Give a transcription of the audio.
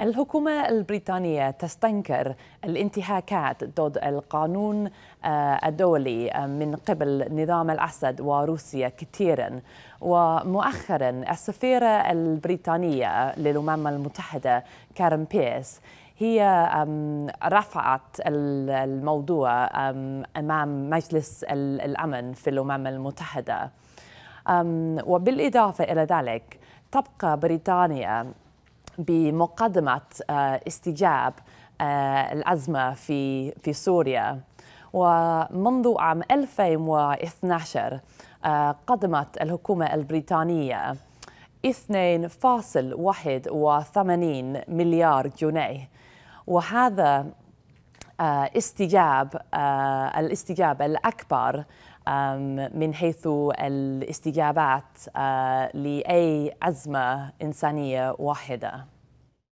الحكومة البريطانية تستنكر الانتهاكات ضد القانون آه، الدولي آه، من قبل نظام الأسد وروسيا كثيرا ومؤخرا السفيرة البريطانية للأمم المتحدة كارن بيس هي رفعت الموضوع أمام مجلس الأمن في الأمم المتحدة وبالإضافة إلى ذلك تبقى بريطانيا بمقدمة آه، استجاب آه، الأزمة في في سوريا ومنذ عام 2012 آه، قدمت الحكومة البريطانية 2.81 مليار جنيه وهذا استجاب الاستجابة الأكبر من حيث الاستجابات لأي أزمة إنسانية واحدة